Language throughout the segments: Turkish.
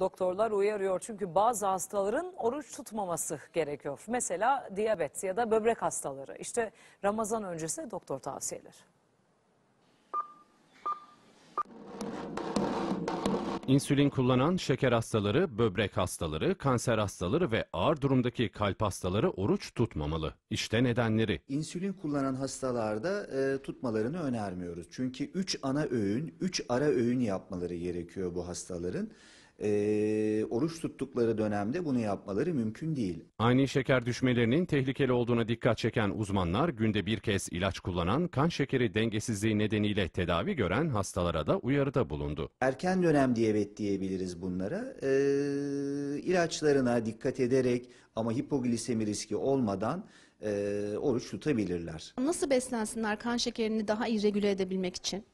Doktorlar uyarıyor çünkü bazı hastaların oruç tutmaması gerekiyor. Mesela diyabet ya da böbrek hastaları. İşte Ramazan öncesi doktor tavsiyeleri. İnsülin kullanan şeker hastaları, böbrek hastaları, kanser hastaları ve ağır durumdaki kalp hastaları oruç tutmamalı. İşte nedenleri. İnsülin kullanan hastalarda e, tutmalarını önermiyoruz. Çünkü 3 ana öğün, 3 ara öğün yapmaları gerekiyor bu hastaların e, oruç tuttukları dönemde bunu yapmaları mümkün değil. Aynı şeker düşmelerinin tehlikeli olduğuna dikkat çeken uzmanlar günde bir kez ilaç kullanan kan şekeri dengesizliği nedeniyle tedavi gören hastalara da uyarıda bulundu. Erken dönem diyabet diyebiliriz bunlara. E, ilaçlarına dikkat ederek ama hipoglisemi riski olmadan e, oruç tutabilirler. Nasıl beslensinler kan şekerini daha iyi regüle edebilmek için?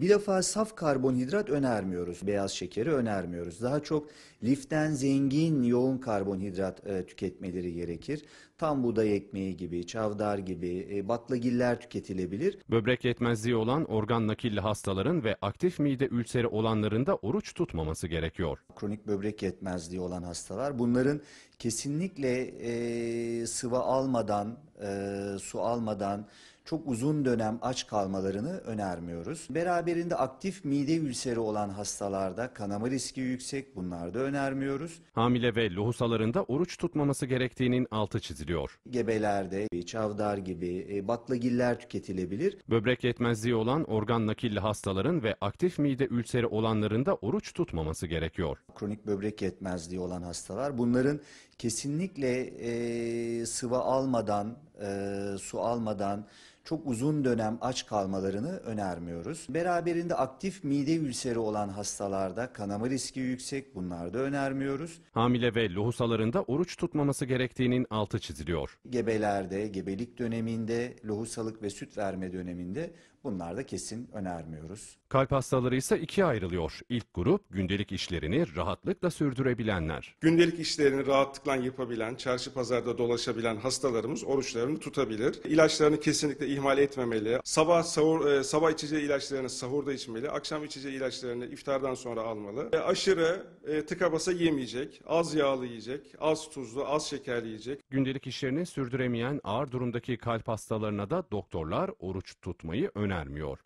Bir defa saf karbonhidrat önermiyoruz. Beyaz şekeri önermiyoruz. Daha çok liften zengin yoğun karbonhidrat e, tüketmeleri gerekir. Tam buğday ekmeği gibi, çavdar gibi, e, baklagiller tüketilebilir. Böbrek yetmezliği olan organ nakilli hastaların ve aktif mide ülseri olanların da oruç tutmaması gerekiyor. Kronik böbrek yetmezliği olan hastalar bunların kesinlikle e, sıvı almadan, e, su almadan, çok uzun dönem aç kalmalarını önermiyoruz. Beraberinde aktif mide ülseri olan hastalarda kanama riski yüksek bunlar da önermiyoruz. Hamile ve lohusalarında oruç tutmaması gerektiğinin altı çiziliyor. Gebelerde çavdar gibi e, baklagiller tüketilebilir. Böbrek yetmezliği olan organ nakilli hastaların ve aktif mide ülseri olanların da oruç tutmaması gerekiyor. Kronik böbrek yetmezliği olan hastalar bunların kesinlikle e, sıvı almadan, e, su almadan çok uzun dönem aç kalmalarını önermiyoruz. Beraberinde aktif mide ülseri olan hastalarda kanama riski yüksek bunlar da önermiyoruz. Hamile ve lohusalarında oruç tutmaması gerektiğinin altı çiziliyor. Gebelerde, gebelik döneminde, lohusalık ve süt verme döneminde bunlar da kesin önermiyoruz. Kalp hastaları ise ikiye ayrılıyor. İlk grup gündelik işlerini rahatlıkla sürdürebilenler. Gündelik işlerini rahatlıkla yapabilen, çarşı pazarda dolaşabilen hastalarımız oruçlarını tutabilir. İlaçlarını kesinlikle ihmal etmemeli. Sabah sahur, e, sabah içeceği ilaçlarını sahurda içmeli. Akşam içeceği ilaçlarını iftardan sonra almalı. E, aşırı e, tıka basa yemeyecek. Az yağlı yiyecek. Az tuzlu, az şekerli yiyecek. Gündelik işlerini sürdüremeyen ağır durumdaki kalp hastalarına da doktorlar oruç tutmayı önermiyor.